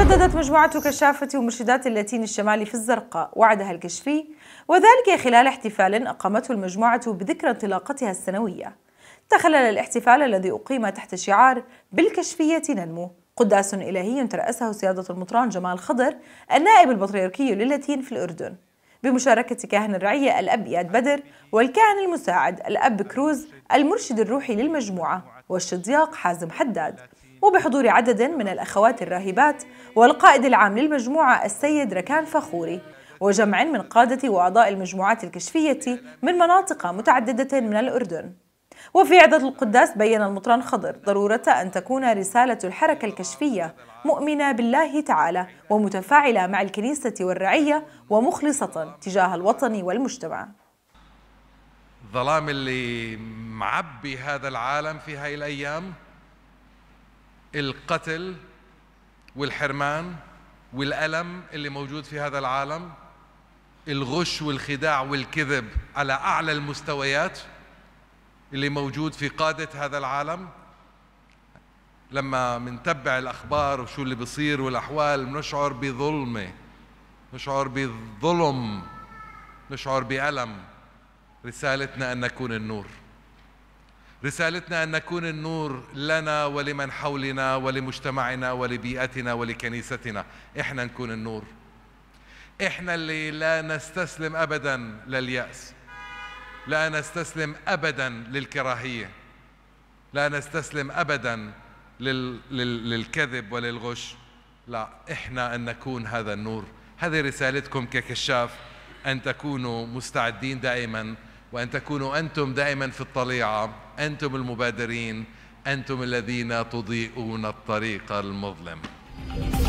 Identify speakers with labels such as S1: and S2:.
S1: جددت مجموعة كشافة ومرشدات اللاتين الشمالي في الزرقاء وعدها الكشفي وذلك خلال احتفال أقامته المجموعة بذكرى انطلاقتها السنوية تخلل الاحتفال الذي أقيم تحت شعار بالكشفية ننمو قداس إلهي ترأسه سيادة المطران جمال خضر النائب البطريركي للاتين في الأردن بمشاركة كاهن الرعية الأب إياد بدر والكاهن المساعد الأب كروز المرشد الروحي للمجموعة والشدياق حازم حداد وبحضور عدد من الأخوات الراهبات والقائد العام للمجموعة السيد ركان فخوري وجمع من قادة وأعضاء المجموعات الكشفية من مناطق متعددة من الأردن وفي عدة القداس بين المطران خضر ضرورة أن تكون رسالة الحركة الكشفية مؤمنة بالله تعالى ومتفاعلة مع الكنيسة والرعية ومخلصة تجاه الوطن والمجتمع
S2: الظلام اللي معبي هذا العالم في هاي الأيام القتل والحرمان والألم اللي موجود في هذا العالم الغش والخداع والكذب على أعلى المستويات اللي موجود في قادة هذا العالم لما منتبع الأخبار وشو اللي بصير والأحوال بنشعر بظلمة نشعر بظلم نشعر بألم رسالتنا أن نكون النور رسالتنا ان نكون النور لنا ولمن حولنا ولمجتمعنا ولبيئتنا ولكنيستنا احنا نكون النور احنا اللي لا نستسلم ابدا للياس لا نستسلم ابدا للكراهيه لا نستسلم ابدا لل... لل... للكذب وللغش لا احنا ان نكون هذا النور هذه رسالتكم ككشاف ان تكونوا مستعدين دائما وأن تكونوا أنتم دائما في الطليعة أنتم المبادرين أنتم الذين تضيئون الطريق المظلم